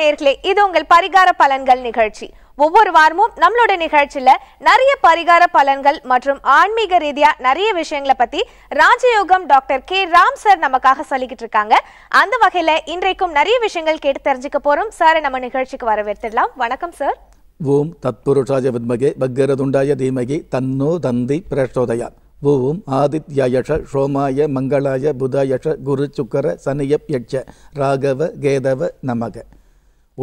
நேர்களே இது உங்கள் பரிகார பலன்கள் நிகழ்ச்சி ஒவ்வொரு வாரமும் நம்மளோட நிகழ்ச்சியில நிறைய பரிகார பலன்கள் மற்றும் ஆன்மீக ரீதியா நிறைய விஷயங்களை பத்தி ராஜயோகம் டாக்டர் கே ராம் சார் நமக்காக சொல்லிக்கிட்டு இருக்காங்க அந்த வகையில இன்றைக்கும் நிறைய விஷயங்கள் கேட்டு தெரிஞ்சுக்க போறோம் சார் நம்ம நிகழ்ச்சிக்கு வரவேற்றிடலாம் வணக்கம் சார் ஓம் தத்புருஷாய வித்மகே பக்கரதுண்டாய தீமகி தன்னோ தந்தி பிரச்சோதயான் ஓம் ஆதித்யயஷ சோமாய மங்களாய புதயஷ குரு சுக்கர சனியப் யட்ச ராகவ கேதவ நமக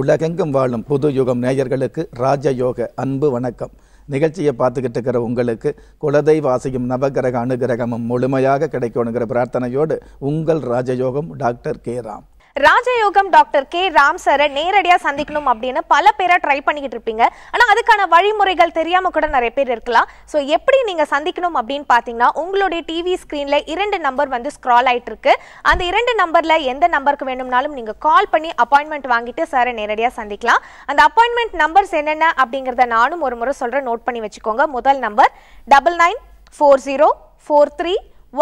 உலகெங்கும் வாழும் புது யுகம் நேயர்களுக்கு ராஜயோக அன்பு வணக்கம் நிகழ்ச்சியை பார்த்துக்கிட்டு இருக்கிற உங்களுக்கு குலதெய்வாசியும் நவகிரக அனுகிரகமும் முழுமையாக கிடைக்கணுங்கிற பிரார்த்தனையோடு உங்கள் ராஜயோகம் டாக்டர் கே ராம் ராஜயோகம் டாக்டர் கே ராம் சாரை நேரடியாக சந்திக்கணும் அப்படின்னு பல பேரை ட்ரை பண்ணிக்கிட்டு இருப்பீங்க ஆனால் அதுக்கான வழிமுறைகள் தெரியாமல் கூட நிறைய பேர் இருக்கலாம் ஸோ எப்படி நீங்கள் சந்திக்கணும் அப்படின்னு பார்த்தீங்கன்னா உங்களுடைய டிவி ஸ்க்ரீனில் இரண்டு நம்பர் வந்து ஸ்க்ரால் ஆகிட்டு இருக்கு அந்த இரண்டு நம்பரில் எந்த நம்பருக்கு வேணும்னாலும் நீங்கள் கால் பண்ணி அப்பாயின்மெண்ட் வாங்கிட்டு சாரை நேரடியாக சந்திக்கலாம் அந்த அப்பாயின்மெண்ட் நம்பர்ஸ் என்னென்ன அப்படிங்கிறத நானும் ஒரு முறை சொல்கிறேன் நோட் பண்ணி வச்சுக்கோங்க முதல் number double nine four zero four three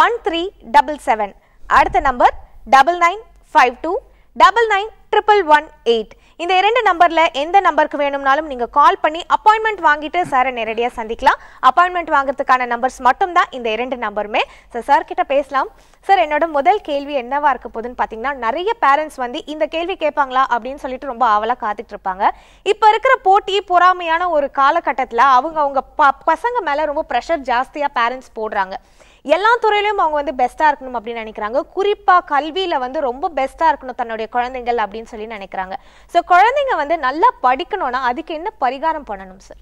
one three double seven அடுத்த number double nine five two double nine triple one eight இந்த இரண்டு நம்பரில் எந்த நம்பருக்கு வேணும்னாலும் நீங்கள் கால் பண்ணி அப்பாயின்மெண்ட் வாங்கிட்டு சாரை நேரடியாக சந்திக்கலாம் அப்பாயின்மெண்ட் வாங்குறதுக்கான நம்பர்ஸ் மட்டும் தான் இந்த இரண்டு நம்பருமே சார் சார் கிட்ட பேசலாம் சார் என்னோட முதல் கேள்வி என்னவா இருக்க போதுன்னு பார்த்தீங்கன்னா நிறைய பேரண்ட்ஸ் வந்து இந்த கேள்வி கேட்பாங்களா அப்படின்னு சொல்லிட்டு ரொம்ப ஆவலாக காத்துட்டு இருப்பாங்க இப்போ இருக்கிற போட்டி பொறாமையான ஒரு காலகட்டத்தில் அவங்க அவங்க ப பசங்க மேலே ரொம்ப ப்ரெஷர் ஜாஸ்தியாக பேரண்ட்ஸ் போடுறாங்க எல்லா துறையிலையும் அவங்க வந்து பெஸ்ட்டாக இருக்கணும் அப்படின்னு நினைக்கிறாங்க குறிப்பாக கல்வியில் வந்து ரொம்ப பெஸ்ட்டாக இருக்கணும் தன்னுடைய குழந்தைங்கள் அப்படின்னு சொல்லி நினைக்கிறாங்க ஸோ குழந்தைங்க வந்து நல்லா படிக்கணும்னா அதுக்கு என்ன பரிகாரம் பண்ணணும் சார்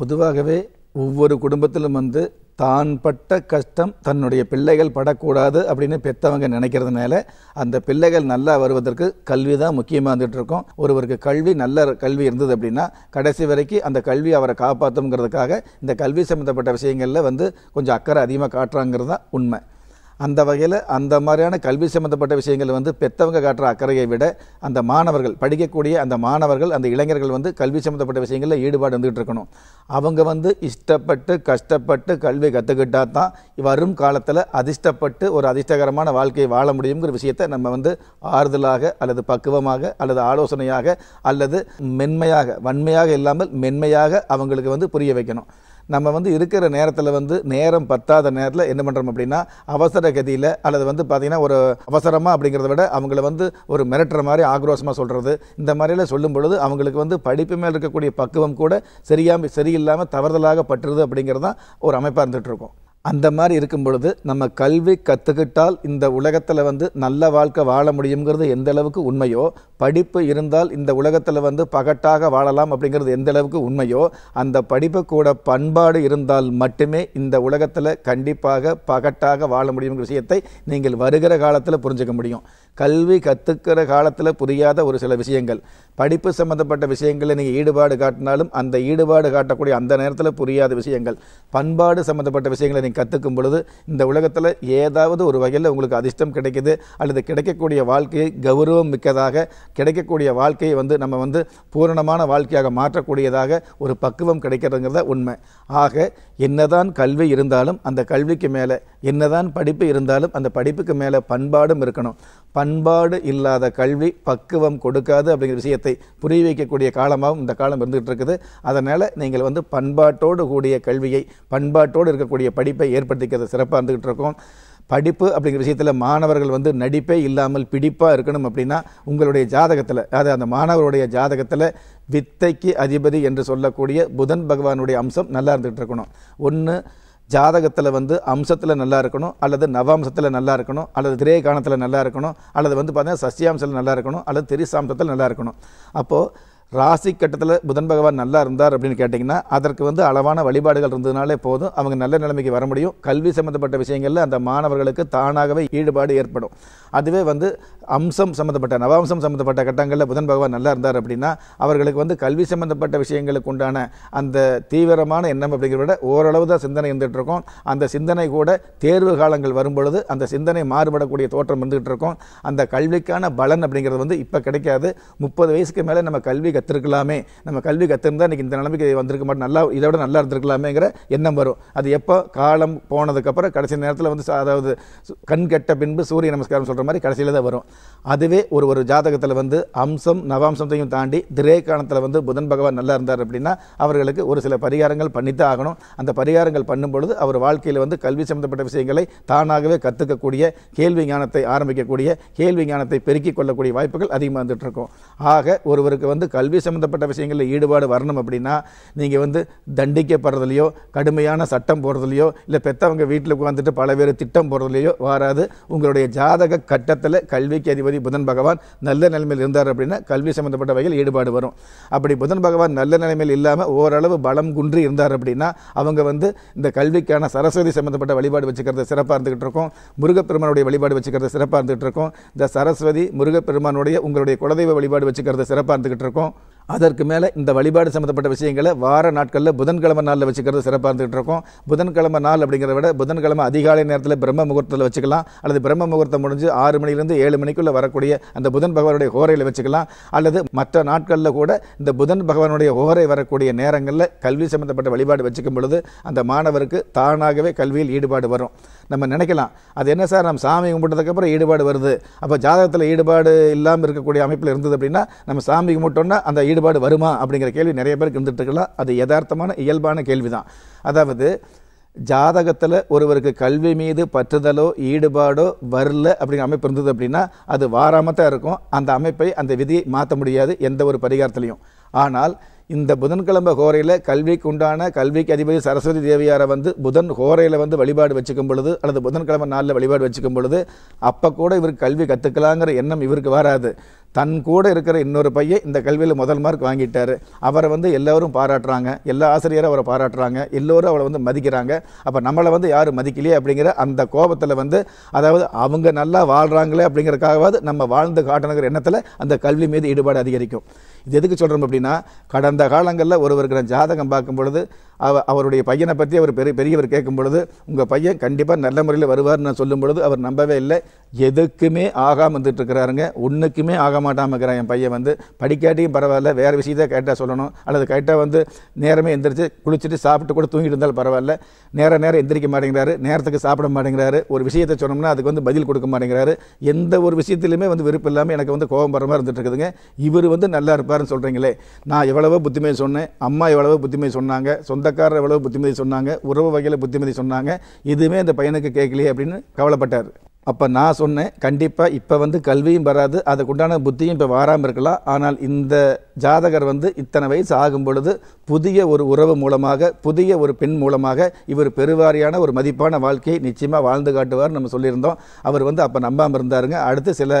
பொதுவாகவே ஒவ்வொரு குடும்பத்திலும் வந்து தான் பட்ட கஷ்டம் தன்னுடைய பிள்ளைகள் படக்கூடாது அப்படின்னு பெற்றவங்க நினைக்கிறதுனால அந்த பிள்ளைகள் நல்லா வருவதற்கு கல்வி தான் முக்கியமாக இருந்துகிட்டு இருக்கும் ஒருவருக்கு கல்வி நல்ல கல்வி இருந்தது அப்படின்னா கடைசி வரைக்கும் அந்த கல்வி அவரை காப்பாற்றுங்கிறதுக்காக இந்த கல்வி சம்மந்தப்பட்ட விஷயங்களில் வந்து கொஞ்சம் அக்கறை அதிகமாக காட்டுறாங்கிறது தான் உண்மை அந்த வகையில் அந்த மாதிரியான கல்வி சம்மந்தப்பட்ட விஷயங்கள் வந்து பெற்றவங்க காட்டுற அக்கறையை விட அந்த மாணவர்கள் படிக்கக்கூடிய அந்த மாணவர்கள் அந்த இளைஞர்கள் வந்து கல்வி சம்மந்தப்பட்ட விஷயங்களில் ஈடுபாடு வந்துகிட்டு இருக்கணும் அவங்க வந்து இஷ்டப்பட்டு கஷ்டப்பட்டு கல்வி கற்றுக்கிட்டா தான் வரும் காலத்தில் அதிர்ஷ்டப்பட்டு ஒரு அதிர்ஷ்டகரமான வாழ்க்கையை வாழ முடியுங்கிற விஷயத்தை நம்ம வந்து ஆறுதலாக அல்லது பக்குவமாக அல்லது ஆலோசனையாக அல்லது மென்மையாக வன்மையாக இல்லாமல் மென்மையாக அவங்களுக்கு வந்து புரிய வைக்கணும் நம்ம வந்து இருக்கிற நேரத்தில் வந்து நேரம் பத்தாத நேரத்தில் என்ன பண்ணுறோம் அப்படின்னா அவசர கதியில் அல்லது வந்து பார்த்திங்கன்னா ஒரு அவசரமாக அப்படிங்கிறத விட அவங்கள வந்து ஒரு மிரட்டுற மாதிரி ஆக்ரோஷமாக சொல்கிறது இந்த மாதிரிலாம் சொல்லும் பொழுது அவங்களுக்கு வந்து படிப்பு மேல் இருக்கக்கூடிய பக்குவம் கூட சரியாம சரியில்லாமல் தவறுதலாக பட்டுருது அப்படிங்கிறது தான் ஒரு அமைப்பாக இருந்துகிட்ருக்கோம் அந்த மாதிரி இருக்கும் பொழுது நம்ம கல்வி கற்றுக்கிட்டால் இந்த உலகத்தில் வந்து நல்ல வாழ்க்கை வாழ முடியுங்கிறது எந்த அளவுக்கு உண்மையோ படிப்பு இருந்தால் இந்த உலகத்தில் வந்து பகட்டாக வாழலாம் அப்படிங்கிறது எந்த அளவுக்கு உண்மையோ அந்த படிப்பு கூட பண்பாடு இருந்தால் மட்டுமே இந்த உலகத்தில் கண்டிப்பாக பகட்டாக வாழ முடியுங்கிற விஷயத்தை நீங்கள் வருகிற காலத்தில் புரிஞ்சுக்க முடியும் கல்வி கற்றுக்கிற காலத்தில் புரியாத ஒரு சில விஷயங்கள் படிப்பு சம்மந்தப்பட்ட விஷயங்களில் நீங்கள் ஈடுபாடு காட்டினாலும் அந்த ஈடுபாடு காட்டக்கூடிய அந்த நேரத்தில் புரியாத விஷயங்கள் பண்பாடு சம்மந்தப்பட்ட விஷயங்களை நீங்கள் கற்றுக்கும் பொழுது இந்த உலகத்தில் ஏதாவது ஒரு வகையில் உங்களுக்கு அதிர்ஷ்டம் கிடைக்கிது அல்லது கிடைக்கக்கூடிய வாழ்க்கையை கௌரவம் மிக்கதாக கிடைக்கக்கூடிய வாழ்க்கையை வந்து நம்ம வந்து பூரணமான வாழ்க்கையாக மாற்றக்கூடியதாக ஒரு பக்குவம் கிடைக்கிறதுங்கிறத உண்மை ஆக என்னதான் கல்வி இருந்தாலும் அந்த கல்விக்கு மேலே என்னதான் படிப்பு இருந்தாலும் அந்த படிப்புக்கு மேலே பண்பாடும் இருக்கணும் பண்பாடு இல்லாத கல்வி பக்குவம் கொடுக்காது அப்படிங்கிற விஷயத்தை புரிய வைக்கக்கூடிய காலமாகவும் இந்த காலம் இருந்துகிட்டு இருக்குது அதனால் நீங்கள் வந்து பண்பாட்டோடு கூடிய கல்வியை பண்பாட்டோடு இருக்கக்கூடிய படிப்பை ஏற்படுத்திக்கிறது சிறப்பாக இருந்துகிட்டு இருக்கோம் படிப்பு அப்படிங்கிற விஷயத்தில் மாணவர்கள் வந்து நடிப்பே இல்லாமல் பிடிப்பாக இருக்கணும் அப்படின்னா உங்களுடைய ஜாதகத்தில் அது அந்த மாணவருடைய ஜாதகத்தில் வித்தைக்கு அதிபதி என்று சொல்லக்கூடிய புதன் பகவானுடைய அம்சம் நல்லா இருந்துகிட்டு இருக்கணும் ஒன்று ஜாதகத்தில் வந்து அம்சத்தில் நல்லா இருக்கணும் அல்லது நவாம்சத்தில் நல்லா இருக்கணும் அல்லது திரேகாணத்தில் நல்லா இருக்கணும் அல்லது வந்து பார்த்தீங்கன்னா சசியாம்சத்தில் நல்லா இருக்கணும் அல்லது திரிசாம்சத்தில் நல்லா இருக்கணும் அப்போது ராசி கட்டத்தில் புதன் பகவான் நல்லா இருந்தார் அப்படின்னு கேட்டிங்கன்னா அதற்கு வந்து அளவான வழிபாடுகள் இருந்ததுனாலே போதும் அவங்க நல்ல நிலைமைக்கு வர முடியும் கல்வி சம்மந்தப்பட்ட விஷயங்களில் அந்த மாணவர்களுக்கு தானாகவே ஈடுபாடு ஏற்படும் அதுவே வந்து அம்சம் சம்மந்தப்பட்ட நவாம்சம் சம்மந்தப்பட்ட கட்டங்களில் புதன் பகவான் நல்லா இருந்தார் அப்படின்னா அவர்களுக்கு வந்து கல்வி சம்மந்தப்பட்ட விஷயங்களுக்கு உண்டான அந்த தீவிரமான எண்ணம் அப்படிங்கிறத விட ஓரளவு தான் சிந்தனை இருந்துகிட்டு இருக்கும் அந்த சிந்தனை கூட தேர்வு காலங்கள் வரும்பொழுது அந்த சிந்தனை மாறுபடக்கூடிய தோற்றம் இருந்துகிட்டு இருக்கும் அந்த கல்விக்கான பலன் அப்படிங்கிறது வந்து இப்போ கிடைக்காது முப்பது வயசுக்கு மேலே நம்ம கல்வி கற்றுருக்கலாமே நம்ம கல்வி கற்றுருந்தா இன்றைக்கி இந்த நிலைமைக்கு வந்திருக்க மாட்டோம் நல்லா இதை விட நல்லா இருந்திருக்கலாமேங்கிற எண்ணம் வரும் அது எப்போ காலம் போனதுக்கப்புறம் கடைசி நேரத்தில் வந்து அதாவது கண் கெட்ட பின்பு சூரிய நமஸ்காரம் சொல்கிற மாதிரி கடைசியில் தான் வரும் அதுவே ஒரு ஒரு ஜாதகத்தில் வந்து அம்சம் நவாம்சத்தையும் தாண்டி திரேக்கானத்தில் வந்து புதன் பகவான் நல்லா இருந்தார் அப்படின்னா அவர்களுக்கு ஒரு சில பரிகாரங்கள் பண்ணித்தான் ஆகணும் அந்த பரிகாரங்கள் பண்ணும் பொழுது அவர் வாழ்க்கையில் வந்து கல்வி சம்பந்தப்பட்ட விஷயங்களை தானாகவே கற்றுக்கக்கூடிய கேள்வி ஞானத்தை ஆரம்பிக்கக்கூடிய கேள்வி ஞானத்தை பெருக்கிக் கொள்ளக்கூடிய வாய்ப்புகள் அதிகமாக வந்துட்டு இருக்கும் ஆக ஒருவருக்கு வந்து கல்வி சம்பந்தப்பட்ட விஷயங்களில் ஈடுபாடு வரணும் அப்படின்னா நீங்கள் வந்து தண்டிக்கப்படுறதுலையோ கடுமையான சட்டம் போடுறதுலையோ இல்லை பெற்றவங்க வீட்டில் உட்காந்துட்டு பல பேர் திட்டம் போடுறதுலையோ வராது உங்களுடைய ஜாதக கட்டத்தில் கல்விக்கு அதிபதி புதன் பகவான் நல்ல நிலைமையில் இருந்தார் அப்படின்னா கல்வி சம்மந்தப்பட்ட வகையில் ஈடுபாடு வரும் அப்படி புதன் பகவான் நல்ல நிலைமையில் இல்லாமல் ஓரளவு பலம் குன்றி இருந்தார் அப்படின்னா அவங்க வந்து இந்த கல்விக்கான சரஸ்வதி சம்மந்தப்பட்ட வழிபாடு வச்சுக்கிறது சிறப்பாக இருந்துகிட்டு இருக்கும் முருகப்பெருமானுடைய வழிபாடு வச்சுக்கிறது சிறப்பாக இருந்துகிட்டு இருக்கும் இந்த சரஸ்வதி முருகப்பெருமானுடைய உங்களுடைய குலதெய்வ வழிபாடு வச்சுக்கிறது சிறப்பாக இருந்துகிட்டு இருக்கும் அதற்கு மேலே இந்த வழிபாடு சம்மந்தப்பட்ட விஷயங்களை வார நாட்களில் புதன்கிழமை நாளில் வச்சுக்கிறது சிறப்பாக இருந்துகிட்டு இருக்கும் புதன்கிழமை நாள் அப்படிங்கிறத விட புதன்கிழமை அதிகாலை நேரத்தில் பிரம்ம முகூர்த்தத்தில் வச்சுக்கலாம் அல்லது பிரம்ம முகூர்த்தம் முடிஞ்சு ஆறு மணிலேருந்து ஏழு மணிக்குள்ளே வரக்கூடிய அந்த புதன் பகவானுடைய ஹோரையில் வச்சுக்கலாம் அல்லது மற்ற நாட்களில் கூட இந்த புதன் பகவானுடைய ஓரை வரக்கூடிய நேரங்களில் கல்வி சம்மந்தப்பட்ட வழிபாடு வச்சுக்கும் பொழுது அந்த மாணவருக்கு தானாகவே கல்வியில் ஈடுபாடு வரும் நம்ம நினைக்கலாம் அது என்ன சார் நம்ம சாமி கும்பிட்டதுக்கப்புறம் ஈடுபாடு வருது அப்போ ஜாதகத்தில் ஈடுபாடு இல்லாமல் இருக்கக்கூடிய அமைப்பில் இருந்தது அப்படின்னா நம்ம சாமி கும்பிட்டோன்னா அந்த ஈடுபாடு வருமா அப்படிங்கிற கேள்வி நிறைய பேருக்கு இருந்துட்டுருக்கலாம் அது யதார்த்தமான இயல்பான கேள்வி தான் அதாவது ஜாதகத்தில் ஒருவருக்கு கல்வி மீது பற்றுதலோ ஈடுபாடோ வரல அப்படிங்கிற அமைப்பு இருந்தது அப்படின்னா அது வாராமல் தான் இருக்கும் அந்த அமைப்பை அந்த விதியை மாற்ற முடியாது எந்த ஒரு பரிகாரத்துலேயும் ஆனால் இந்த புதன்கிழமை ஹோரையில் கல்விக்கு உண்டான கல்விக்கு அதிபதி சரஸ்வதி தேவியாரை வந்து புதன் ஹோரையில் வந்து வழிபாடு வச்சுக்கும் பொழுது அல்லது புதன்கிழமை நாளில் வழிபாடு வச்சுக்கும் பொழுது அப்போ கூட இவருக்கு கல்வி கற்றுக்கலாங்கிற எண்ணம் இவருக்கு வராது தன் கூட இருக்கிற இன்னொரு பையன் இந்த கல்வியில் முதல் மார்க் வாங்கிட்டார் அவரை வந்து எல்லோரும் பாராட்டுறாங்க எல்லா ஆசிரியரும் அவரை பாராட்டுறாங்க எல்லோரும் அவளை வந்து மதிக்கிறாங்க அப்போ நம்மளை வந்து யாரும் மதிக்கலையே அப்படிங்கிற அந்த கோபத்தில் வந்து அதாவது அவங்க நல்லா வாழ்கிறாங்களே அப்படிங்கிறக்காகவாது நம்ம வாழ்ந்து காட்டணுங்கிற எண்ணத்தில் அந்த கல்வி மீது ஈடுபாடு அதிகரிக்கும் இது எதுக்கு சொல்கிறோம் அப்படின்னா கடந்த காலங்களில் ஒருவருக்கு நான் ஜாதகம் பார்க்கும் பொழுது அவ அவருடைய பையனை பற்றி அவர் பெரிய பெரியவர் கேட்கும் பொழுது உங்கள் பையன் கண்டிப்பாக நல்ல முறையில் வருவார்னு நான் சொல்லும் பொழுது அவர் நம்பவே இல்லை எதுக்குமே ஆகாமல் வந்துட்டு இருக்கிறாருங்க ஒன்றுக்குமே ஆகாமல் மாட்டாமல் இருக்கிறான் என் பையன் வந்து படிக்காட்டியும் பரவாயில்ல வேறு விஷயத்தை கரெக்டாக சொல்லணும் அல்லது கரெக்டாக வந்து நேரமே எந்திரிச்சு குளிச்சுட்டு சாப்பிட்டு கூட தூங்கிட்டு இருந்தாலும் பரவாயில்ல நேரம் நேரம் எந்திரிக்க மாட்டேங்கிறாரு நேரத்துக்கு சாப்பிட மாட்டேங்கிறாரு ஒரு விஷயத்தை சொன்னோம்னா அதுக்கு வந்து பதில் கொடுக்க மாட்டேங்கிறாரு எந்த ஒரு விஷயத்திலுமே வந்து விருப்பம் இல்லாமல் எனக்கு வந்து கோபம் பரமாக மாதிரி இருந்துட்டு இருக்குதுங்க இவர் வந்து நல்லா இருப்பார்னு சொல்கிறீங்களே நான் எவ்வளவோ புத்திமதி சொன்னேன் அம்மா எவ்வளவோ புத்திமதி சொன்னாங்க சொந்தக்காரர் எவ்வளவோ புத்திமதி சொன்னாங்க உறவு வகையில் புத்திமதி சொன்னாங்க எதுவுமே இந்த பையனுக்கு கேட்கலையே அப்படின்னு கவலைப்பட்டார் அப்போ நான் சொன்னேன் கண்டிப்பாக இப்போ வந்து கல்வியும் வராது அதுக்குண்டான புத்தியும் இப்போ வராமல் இருக்கலாம் ஆனால் இந்த ஜாதகர் வந்து இத்தனை வயசு ஆகும் பொழுது புதிய ஒரு உறவு மூலமாக புதிய ஒரு பெண் மூலமாக இவர் பெருவாரியான ஒரு மதிப்பான வாழ்க்கையை நிச்சயமாக வாழ்ந்து காட்டுவார் நம்ம சொல்லியிருந்தோம் அவர் வந்து அப்போ நம்பாமல் இருந்தாருங்க அடுத்து சில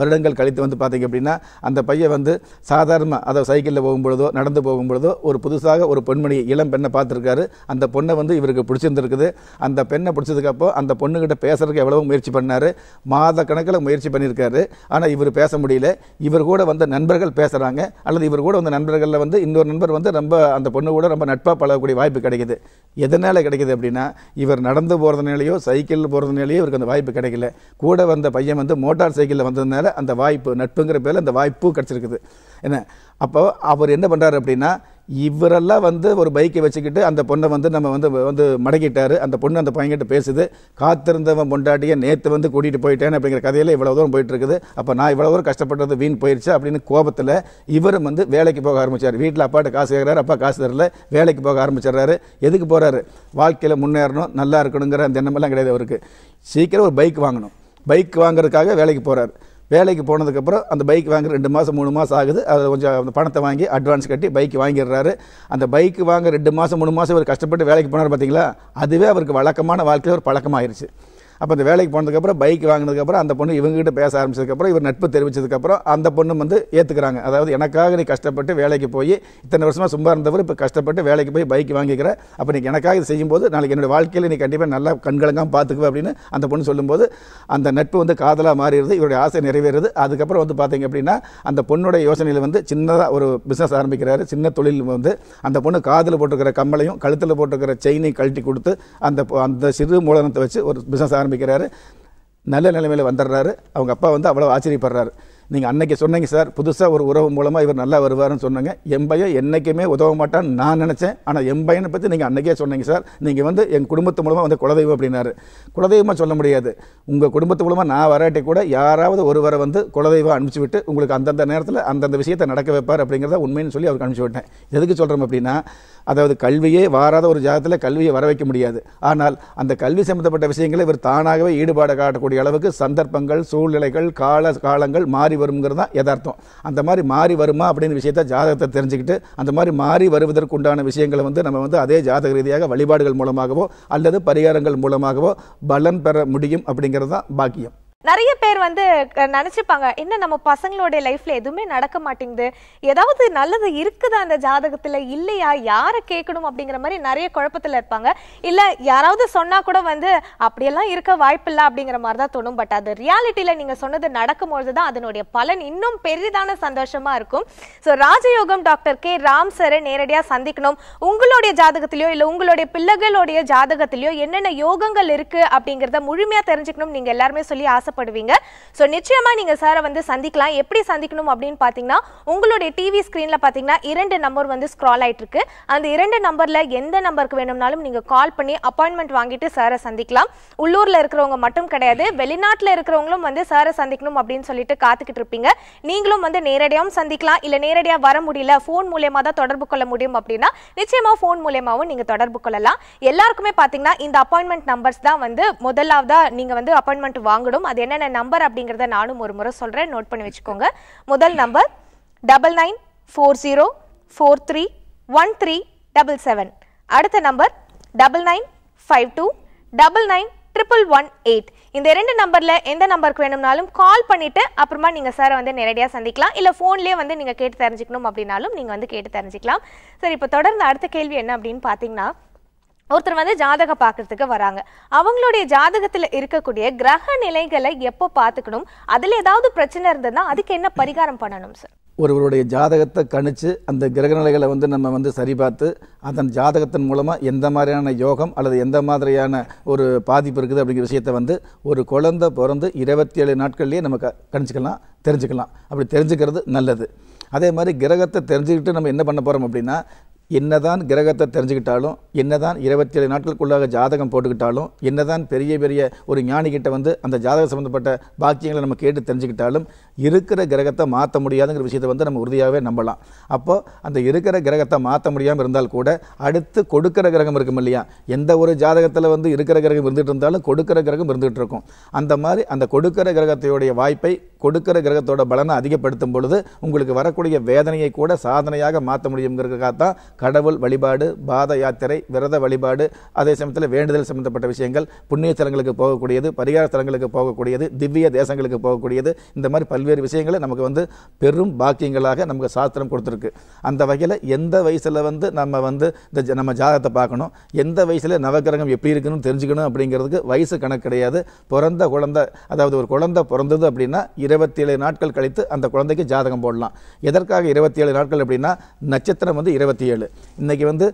வருடங்கள் கழித்து வந்து பார்த்தீங்க அப்படின்னா அந்த பையன் வந்து சாதாரணமாக அதை சைக்கிளில் போகும் பொழுதோ நடந்து போகும் பொழுதோ ஒரு புதுசாக ஒரு பெண்மணியை இளம் பெண்ணை பார்த்துருக்காரு அந்த பொண்ணை வந்து இவருக்கு பிடிச்சிருந்துருக்குது அந்த பெண்ணை பிடிச்சதுக்கப்போ அந்த பொண்ணுக்கிட்ட பேசுறதுக்கு எவ்வளவோ முயற்சி பண்ண பண்ணார் மாத கணக்கில் முயற்சி பண்ணியிருக்காரு ஆனால் இவர் பேச முடியல இவர் கூட வந்த நண்பர்கள் பேசுகிறாங்க அல்லது இவர் கூட வந்த நண்பர்களில் வந்து இன்னொரு நண்பர் வந்து ரொம்ப அந்த பொண்ணு கூட ரொம்ப நட்பாக பழகக்கூடிய வாய்ப்பு கிடைக்குது எதனால் கிடைக்குது அப்படின்னா இவர் நடந்து போகிறதுனாலையோ சைக்கிள் போகிறதுனாலையோ இவருக்கு அந்த வாய்ப்பு கிடைக்கல கூட வந்த பையன் வந்து மோட்டார் சைக்கிளில் வந்ததுனால அந்த வாய்ப்பு நட்புங்கிற பேரில் அந்த வாய்ப்பு கிடச்சிருக்குது என்ன அப்போ அவர் என்ன பண்ணுறாரு அப்படின்னா இவரெல்லாம் வந்து ஒரு பைக்கை வச்சுக்கிட்டு அந்த பொண்ணை வந்து நம்ம வந்து வந்து மடக்கிட்டார் அந்த பொண்ணு அந்த பையன்கிட்ட பேசுது காத்திருந்தவன் பொண்டாட்டியை நேற்று வந்து கூட்டிகிட்டு போயிட்டேன் அப்படிங்கிற கதையில் இவ்வளோ தூரம் போயிட்டுருக்குது அப்போ நான் இவ்வளோ தூரம் கஷ்டப்பட்டது வீண் போயிடுச்சு அப்படின்னு கோபத்தில் இவரும் வந்து வேலைக்கு போக ஆரம்பிச்சார் வீட்டில் அப்பாட்ட காசு கேட்குறாரு அப்பா காசு தரல வேலைக்கு போக ஆரம்பிச்சிடுறாரு எதுக்கு போகிறாரு வாழ்க்கையில் முன்னேறணும் நல்லா இருக்கணுங்கிற அந்த எண்ணமெல்லாம் கிடையாது அவருக்கு சீக்கிரம் ஒரு பைக் வாங்கணும் பைக் வாங்குறதுக்காக வேலைக்கு போகிறார் வேலைக்கு போனதுக்கப்புறம் அந்த பைக் வாங்க ரெண்டு மாதம் மூணு மாதம் ஆகுது அதை கொஞ்சம் அந்த பணத்தை வாங்கி அட்வான்ஸ் கட்டி பைக் வாங்கிடுறாரு அந்த பைக்கு வாங்க ரெண்டு மாதம் மூணு மாதம் இவர் கஷ்டப்பட்டு வேலைக்கு போனார் பார்த்தீங்களா அதுவே அவருக்கு வழக்கமான வாழ்க்கையில் ஒரு பழக்கமாயிருச்சு அப்போ அந்த வேலைக்கு போனதுக்கப்புறம் பைக் வாங்கினதுக்கப்புறம் அந்த பொண்ணு இவங்ககிட்ட பேச ஆரம்பிச்சதுக்கப்புறம் இவர் நட்பு தெரிவிச்சதுக்கப்புறம் அந்த பொண்ணு வந்து ஏற்றுக்கிறாங்க அதாவது எனக்காக நீ கஷ்டப்பட்டு வேலைக்கு போய் இத்தனை வருஷமாக சும்மா இருந்தவர் இப்போ கஷ்டப்பட்டு வேலைக்கு போய் பைக் வாங்கிக்கிற அப்போ நீ எனக்காக இது செய்யும்போது நாளைக்கு என்னுடைய வாழ்க்கையில் நீ கண்டிப்பாக நல்லா கண்கலங்காமல் பார்த்துக்குவ அப்படின்னு அந்த பொண்ணு சொல்லும்போது அந்த நட்பு வந்து காதலாக மாறிடுது இவருடைய ஆசை நிறைவேறுது அதுக்கப்புறம் வந்து பார்த்தீங்க அப்படின்னா அந்த பொண்ணுடைய யோசனையில் வந்து சின்னதாக ஒரு பிஸ்னஸ் ஆரம்பிக்கிறாரு சின்ன தொழில் வந்து அந்த பொண்ணு காதில் போட்டிருக்கிற கம்மலையும் கழுத்தில் போட்டிருக்கிற செயினையும் கழட்டி கொடுத்து அந்த அந்த சிறு மூலதனத்தை வச்சு ஒரு பிஸ்னஸ் ஆரம்பி ஆரம்பிக்கிறாரு நல்ல நிலைமையில் வந்துடுறாரு அவங்க அப்பா வந்து அவ்வளோ ஆச்சரியப்படுறாரு நீங்கள் அன்னைக்கு சொன்னீங்க சார் புதுசாக ஒரு உறவு மூலமாக இவர் நல்லா வருவார்னு சொன்னாங்க என் பையன் என்றைக்குமே உதவ மாட்டான்னு நான் நினச்சேன் ஆனால் என் பையனை பற்றி நீங்கள் அன்றைக்கே சொன்னீங்க சார் நீங்கள் வந்து என் குடும்பத்து மூலமாக வந்து குலதெய்வம் அப்படின்னாரு குலதெய்வமாக சொல்ல முடியாது உங்கள் குடும்பத்து மூலமாக நான் வராட்டி கூட யாராவது ஒருவரை வந்து குலதெய்வம் அனுப்பிச்சி விட்டு உங்களுக்கு அந்தந்த நேரத்தில் அந்தந்த விஷயத்தை நடக்க வைப்பார் அப்படிங்கிறத உண்மைன்னு சொல்லி அவருக்கு அனுப்பிச்சி விட்டேன் எதுக்கு சொல்கிறோம் அப்படின்னா அதாவது கல்வியே வாராத ஒரு ஜாதத்தில் கல்வியை வர வைக்க முடியாது ஆனால் அந்த கல்வி சம்பந்தப்பட்ட விஷயங்களை இவர் தானாகவே ஈடுபாடு காட்டக்கூடிய அளவுக்கு சந்தர்ப்பங்கள் சூழ்நிலைகள் கால காலங்கள் மாறி வருங்கிறது தான் யதார்த்தம் அந்த மாதிரி மாறி வருமா அப்படின்னு விஷயத்த ஜாதகத்தை தெரிஞ்சுக்கிட்டு அந்த மாதிரி மாறி வருவதற்குண்டான விஷயங்களை வந்து நம்ம வந்து அதே ஜாதக ரீதியாக வழிபாடுகள் மூலமாகவோ அல்லது பரிகாரங்கள் மூலமாகவோ பலன் பெற முடியும் அப்படிங்கிறது தான் பாக்கியம் நிறைய பேர் வந்து நினைச்சுப்பாங்க என்ன நம்ம பசங்களோட லைஃப்ல எதுவுமே நடக்க மாட்டேங்குது ஏதாவது நல்லது இருக்குதா அந்த ஜாதகத்துல இல்லையா யாரை கேட்கணும் அப்படிங்கிற மாதிரி நிறைய குழப்பத்துல இருப்பாங்க இல்ல யாராவது சொன்னா கூட வந்து அப்படியெல்லாம் இருக்க வாய்ப்பு இல்லை அப்படிங்கிற மாதிரி தான் தோணும் பட் அது ரியாலிட்டியில நீங்க சொன்னது நடக்கும் தான் அதனுடைய பலன் இன்னும் பெரிதான சந்தோஷமா இருக்கும் ஸோ ராஜயோகம் டாக்டர் கே ராம் சரை நேரடியா சந்திக்கணும் உங்களுடைய ஜாதகத்திலயோ இல்ல உங்களுடைய பிள்ளைகளுடைய ஜாதகத்திலயோ என்னென்ன யோகங்கள் இருக்கு அப்படிங்கிறத முழுமையா தெரிஞ்சுக்கணும் நீங்க எல்லாருமே சொல்லி ஆசை ஆசைப்படுவீங்க ஸோ நிச்சயமாக நீங்கள் சாரை வந்து சந்திக்கலாம் எப்படி சந்திக்கணும் அப்படின்னு பார்த்தீங்கன்னா உங்களுடைய டிவி ஸ்க்ரீனில் பார்த்தீங்கன்னா இரண்டு நம்பர் வந்து ஸ்க்ரால் ஆகிட்டு இருக்கு அந்த இரண்டு நம்பரில் எந்த நம்பருக்கு வேணும்னாலும் நீங்கள் கால் பண்ணி அப்பாயின்மெண்ட் வாங்கிட்டு சாரை சந்திக்கலாம் உள்ளூரில் இருக்கிறவங்க மட்டும் கிடையாது வெளிநாட்டில் இருக்கிறவங்களும் வந்து சாரை சந்திக்கணும் அப்படின்னு சொல்லிட்டு காத்துக்கிட்டு இருப்பீங்க நீங்களும் வந்து நேரடியாகவும் சந்திக்கலாம் இல்லை நேரடியாக வர முடியல ஃபோன் மூலியமாக தான் தொடர்பு கொள்ள முடியும் அப்படின்னா நிச்சயமாக ஃபோன் மூலியமாகவும் நீங்கள் தொடர்பு கொள்ளலாம் எல்லாருக்குமே பார்த்தீங்கன்னா இந்த அப்பாயின்மெண்ட் நம்பர்ஸ் தான் வந்து முதலாவதாக நீங்கள் வந்து அப்பாயின்மெண்ட் வாங்கணும் அது என்னென்ன நம்பர் அப்படிங்கிறத நானும் ஒரு முறை சொல்கிறேன் நோட் பண்ணி வச்சுக்கோங்க முதல் number double nine four zero four three one three double seven அடுத்த number double nine five two double nine triple one eight இந்த ரெண்டு நம்பரில் எந்த நம்பருக்கு வேணும்னாலும் கால் பண்ணிவிட்டு அப்புறமா நீங்கள் சாரை வந்து நேரடியாக சந்திக்கலாம் இல்லை ஃபோன்லேயே வந்து நீங்கள் கேட்டு தெரிஞ்சுக்கணும் அப்படின்னாலும் நீங்கள் வந்து கேட்டு தெரிஞ்சுக்கலாம் சரி இப்போ தொடர்ந்து அடுத்த கேள்வி என்ன அப்படின்னு பார்த்தீங்கன்னா ஒருத்தர் வந்து ஜாதகம் பார்க்கறதுக்கு வராங்க அவங்களுடைய ஜாதகத்தில் இருக்கக்கூடிய கிரக நிலைகளை எப்போ பார்த்துக்கணும் அதில் ஏதாவது பிரச்சனை இருந்ததுன்னா அதுக்கு என்ன பரிகாரம் பண்ணணும் சார் ஒருவருடைய ஜாதகத்தை கணிச்சு அந்த கிரகநிலைகளை வந்து நம்ம வந்து சரி பார்த்து அதன் ஜாதகத்தின் மூலமாக எந்த மாதிரியான யோகம் அல்லது எந்த மாதிரியான ஒரு பாதிப்பு இருக்குது அப்படிங்கிற விஷயத்த வந்து ஒரு குழந்தை பிறந்து இருபத்தி ஏழு நாட்கள்லேயே நம்ம க கணிச்சிக்கலாம் தெரிஞ்சுக்கலாம் அப்படி தெரிஞ்சுக்கிறது நல்லது அதே மாதிரி கிரகத்தை தெரிஞ்சுக்கிட்டு நம்ம என்ன பண்ண போகிறோம் அப்படின்னா என்னதான் கிரகத்தை தெரிஞ்சுக்கிட்டாலும் என்னதான் இருபத்தி ஏழு நாட்களுக்குள்ளாக ஜாதகம் போட்டுக்கிட்டாலும் என்னதான் பெரிய பெரிய ஒரு ஞானிகிட்ட வந்து அந்த ஜாதகம் சம்மந்தப்பட்ட பாக்கியங்களை நம்ம கேட்டு தெரிஞ்சுக்கிட்டாலும் இருக்கிற கிரகத்தை மாற்ற முடியாதுங்கிற விஷயத்தை வந்து நம்ம உறுதியாகவே நம்பலாம் அப்போது அந்த இருக்கிற கிரகத்தை மாற்ற முடியாமல் இருந்தால் கூட அடுத்து கொடுக்கிற கிரகம் இருக்கும் இல்லையா எந்த ஒரு ஜாதகத்தில் வந்து இருக்கிற கிரகம் இருந்துகிட்டு இருந்தாலும் கொடுக்கிற கிரகம் இருந்துகிட்டு இருக்கும் அந்த மாதிரி அந்த கொடுக்கிற கிரகத்தையுடைய வாய்ப்பை கொடுக்கிற கிரகத்தோட பலனை அதிகப்படுத்தும் பொழுது உங்களுக்கு வரக்கூடிய வேதனையை கூட சாதனையாக மாற்ற முடியுங்கிறதுக்காக தான் கடவுள் வழிபாடு பாத யாத்திரை விரத வழிபாடு அதே சமயத்தில் வேண்டுதல் சம்பந்தப்பட்ட விஷயங்கள் புண்ணிய ஸ்தலங்களுக்கு போகக்கூடியது பரிகார ஸ்தலங்களுக்கு போகக்கூடியது திவ்ய தேசங்களுக்கு போகக்கூடியது இந்த மாதிரி பல்வேறு விஷயங்களை நமக்கு வந்து பெரும் பாக்கியங்களாக நமக்கு சாஸ்திரம் கொடுத்துருக்கு அந்த வகையில் எந்த வயசில் வந்து நம்ம வந்து இந்த நம்ம ஜாதகத்தை பார்க்கணும் எந்த வயசில் நவகிரகம் எப்படி இருக்குன்னு தெரிஞ்சுக்கணும் அப்படிங்கிறதுக்கு வயசு கணக்கு கிடையாது பிறந்த குழந்தை அதாவது ஒரு குழந்தை பிறந்தது அப்படின்னா இருபத்தி ஏழு நாட்கள் கழித்து அந்த குழந்தைக்கு ஜாதகம் போடலாம் எதற்காக இருபத்தி ஏழு நாட்கள் அப்படின்னா நட்சத்திரம் வந்து இருபத்தி ஏழு இன்றைக்கி வந்து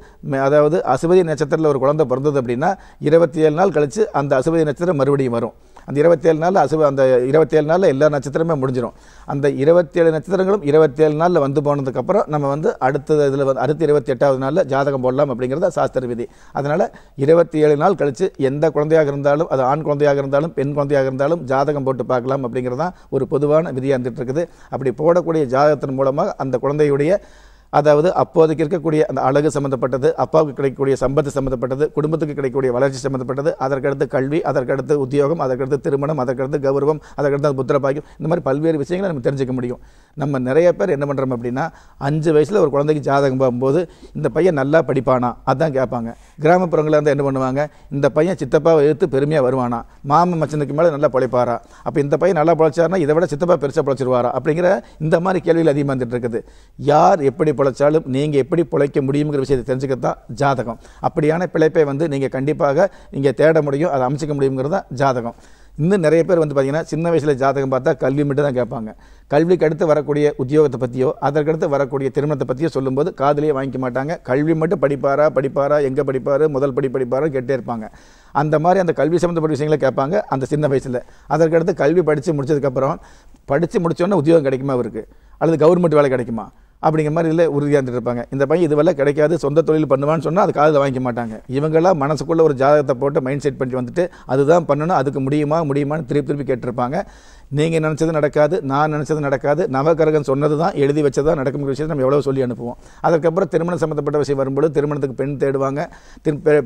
அதாவது அசுபதி நட்சத்திரத்தில் ஒரு குழந்தை பிறந்தது அப்படின்னா இருபத்தி ஏழு நாள் கழித்து அந்த அசுபதி நட்சத்திரம் மறுபடியும் வரும் அந்த இருபத்தேழு நாள் அசுவ அந்த இருபத்தேழு நாளில் எல்லா நட்சத்திரமே முடிஞ்சிடும் அந்த இருபத்தேழு நட்சத்திரங்களும் இருபத்தேழு நாளில் வந்து போனதுக்கப்புறம் நம்ம வந்து அடுத்த இதில் வந்து அடுத்த இருபத்தி எட்டாவது நாளில் ஜாதகம் போடலாம் அப்படிங்கிறத சாஸ்திர விதி அதனால் இருபத்தி ஏழு நாள் கழித்து எந்த குழந்தையாக இருந்தாலும் அது ஆண் குழந்தையாக இருந்தாலும் பெண் குழந்தையாக இருந்தாலும் ஜாதகம் போட்டு பார்க்கலாம் அப்படிங்கிறதான் ஒரு பொதுவான விதியாக இருந்துகிட்டு இருக்குது அப்படி போடக்கூடிய ஜாதகத்தின் மூலமாக அந்த குழந்தையுடைய அதாவது அப்போதைக்கு இருக்கக்கூடிய அந்த அழகு சம்மந்தப்பட்டது அப்பாவுக்கு கிடைக்கக்கூடிய சம்பத்து சம்மந்தப்பட்டது குடும்பத்துக்கு கிடைக்கக்கூடிய வளர்ச்சி சம்மந்தப்பட்டது அதற்கடுத்து கல்வி அதற்கடுத்து உத்தியோகம் அதற்கடுத்து திருமணம் அதற்கடுத்து கௌரவம் அதற்கடுத்து புத்திரபாக்கியம் இந்த மாதிரி பல்வேறு விஷயங்களை நம்ம தெரிஞ்சுக்க முடியும் நம்ம நிறைய பேர் என்ன பண்ணுறோம் அப்படின்னா அஞ்சு வயசில் ஒரு குழந்தைக்கு ஜாதகம் பார்க்கும்போது இந்த பையன் நல்லா படிப்பானா அதான் கேட்பாங்க கிராமப்புறங்களில் இருந்தால் என்ன பண்ணுவாங்க இந்த பையன் சித்தப்பாவை எடுத்து பெருமையாக வருவானா மாமன் மச்சனுக்கு மேலே நல்லா பிழைப்பாரா அப்போ இந்த பையன் நல்லா பிழைச்சாருன்னா இதை விட சித்தப்பா பெருசாக பிழைச்சிருவாரா அப்படிங்கிற இந்த மாதிரி கேள்விகள் அதிகமாக இருக்குது யார் எப்படி பிழைச்சாலும் நீங்கள் எப்படி பிழைக்க முடியுங்கிற விஷயத்தை தெரிஞ்சுக்கிறது தான் ஜாதகம் அப்படியான பிழைப்பை வந்து நீங்கள் கண்டிப்பாக நீங்கள் தேட முடியும் அதை அமைச்சிக்க முடியுங்கிறது தான் ஜாதகம் இன்னும் நிறைய பேர் வந்து பார்த்திங்கன்னா சின்ன வயசில் ஜாதகம் பார்த்தா கல்வி மட்டும் தான் கேட்பாங்க கல்விக்கு அடுத்து வரக்கூடிய உத்தியோகத்தை பற்றியோ அதற்கடுத்து வரக்கூடிய திருமணத்தை பற்றியோ சொல்லும்போது காதலியே வாங்கிக்க மாட்டாங்க கல்வி மட்டும் படிப்பாரா படிப்பாரா எங்கே படிப்பார் முதல் படி படிப்பாரா கேட்டே இருப்பாங்க அந்த மாதிரி அந்த கல்வி சம்மந்தப்பட்ட விஷயங்களை கேட்பாங்க அந்த சின்ன வயசில் அதற்கடுத்து கல்வி படித்து முடித்ததுக்கப்புறம் படித்து முடித்தோன்னே உத்தியோகம் கிடைக்குமா இருக்குது அல்லது கவர்மெண்ட் வேலை கிடைக்குமா அப்படிங்கிற மாதிரி இல்லை உறுதியாக இருப்பாங்க இந்த பையன் இதுவெல்லாம் கிடைக்காது சொந்த தொழில் பண்ணுவான்னு சொன்னால் அது காதில் வாங்கிக்க மாட்டாங்க இவங்களாம் மனசுக்குள்ளே ஒரு ஜாதகத்தை போட்டு மைண்ட் செட் பண்ணிட்டு வந்துட்டு அதுதான் பண்ணணும் அதுக்கு முடியுமா முடியுமான்னு திருப்பி திருப்பி கேட்டிருப்பாங்க நீங்கள் நினச்சது நடக்காது நான் நினச்சது நடக்காது நவகரகன் சொன்னது தான் எழுதி வச்சது தான் நடக்கும் விஷயத்தை நம்ம எவ்வளோ சொல்லி அனுப்புவோம் அதுக்கப்புறம் திருமணம் சம்மந்தப்பட்ட விஷயம் வரும்பொழுது திருமணத்துக்கு பெண் தேடுவாங்க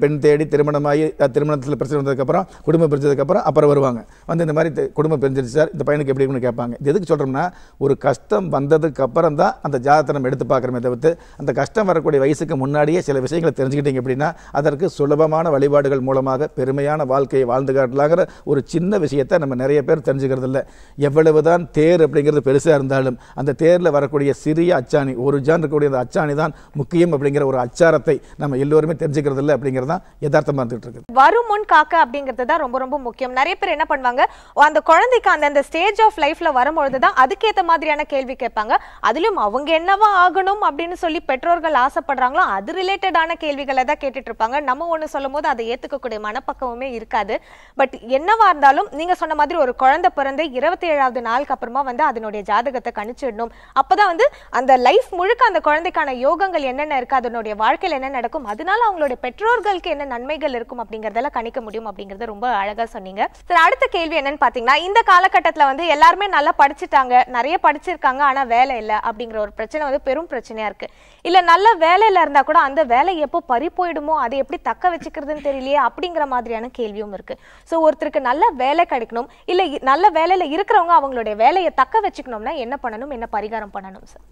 பெண் தேடி திருமணமாகி திருமணத்தில் பிரச்சனை வந்ததுக்கப்புறம் குடும்பம் பிரிஞ்சதுக்கப்புறம் அப்புறம் வருவாங்க வந்து இந்த மாதிரி குடும்பம் பிரிஞ்சிருச்சு சார் இந்த பையனுக்கு எப்படி இருக்குன்னு கேட்பாங்க எதுக்கு சொல்கிறோம்னா ஒரு கஷ்டம் வந்ததுக்கு அப்புறம் தான் அந்த ஜாதகத்தை நம்ம எடுத்து பார்க்குறோமே தவிர்த்து அந்த கஷ்டம் வரக்கூடிய வயசுக்கு முன்னாடியே சில விஷயங்களை தெரிஞ்சுக்கிட்டீங்க அப்படின்னா அதற்கு சுலபமான வழிபாடுகள் மூலமாக பெருமையான வாழ்க்கையை வாழ்ந்து காட்டலாங்கிற ஒரு சின்ன விஷயத்தை நம்ம நிறைய பேர் தெரிஞ்சுக்கிறது இல்லை எவ்வளவுதான் தேர் அப்படிங்கிறது பெருசாக இருந்தாலும் அந்த தேரில் வரக்கூடிய சிறிய அச்சாணி ஒரு ஜான் இருக்கக்கூடிய அந்த அச்சாணி தான் முக்கியம் அப்படிங்கிற ஒரு அச்சாரத்தை நம்ம எல்லோருமே தெரிஞ்சுக்கிறது இல்லை அப்படிங்கிறது தான் யதார்த்தமாக இருந்துகிட்டு இருக்குது வரும் முன் காக்க அப்படிங்கிறது தான் ரொம்ப ரொம்ப முக்கியம் நிறைய பேர் என்ன பண்ணுவாங்க அந்த குழந்தைக்கு அந்த அந்த ஸ்டேஜ் ஆஃப் லைஃப்பில் வரும்பொழுது தான் அதுக்கேற்ற மாதிரியான கேள்வி கேட்பாங்க அதுலேயும் அவங்க என்னவா ஆகணும் அப்படின்னு சொல்லி பெற்றோர்கள் ஆசைப்படுறாங்களோ அது ரிலேட்டடான கேள்விகளை தான் கேட்டுட்டு இருப்பாங்க நம்ம ஒன்று சொல்லும் போது அதை ஏற்றுக்கக்கூடிய மனப்பக்கமுமே இருக்காது பட் என்னவா இருந்தாலும் நீங்கள் சொன்ன மாதிரி ஒரு குழந்தை பிறந்த இருபத்தி ஏழாவது நாளுக்கு அப்புறமா வந்து அதனுடைய ஜாதகத்தை கணிச்சிடணும் அப்போதான் வந்து அந்த லைஃப் முழுக்க அந்த குழந்தைக்கான யோகங்கள் என்னென்ன இருக்கு அதனுடைய வாழ்க்கையில் என்ன நடக்கும் அதனால அவங்களுடைய பெற்றோர்களுக்கு என்ன நன்மைகள் இருக்கும் அப்படிங்கிறதெல்லாம் கணிக்க முடியும் அப்படிங்கிறத ரொம்ப அழகா சொன்னீங்க சார் அடுத்த கேள்வி என்னன்னு பாத்தீங்கன்னா இந்த காலகட்டத்தில் வந்து எல்லாருமே நல்லா படிச்சுட்டாங்க நிறைய படிச்சிருக்காங்க ஆனா வேலை இல்லை அப்படிங்கிற ஒரு பிரச்சனை வந்து பெரும் பிரச்சனையா இருக்கு இல்ல நல்ல வேலையில இருந்தா கூட அந்த வேலை எப்போ பறி போயிடுமோ அதை எப்படி தக்க வச்சுக்கிறதுன்னு தெரியலையே அப்படிங்கிற மாதிரியான கேள்வியும் இருக்கு ஸோ ஒருத்தருக்கு நல்ல வேலை கிடைக்கணும் இல்ல நல்ல வேலையில இருக்கிறவங்க அவங்களுடைய வேலையை தக்க வச்சுக்கணும்னா என்ன பண்ணணும் என்ன பரிகாரம் பண்ணணும் சார்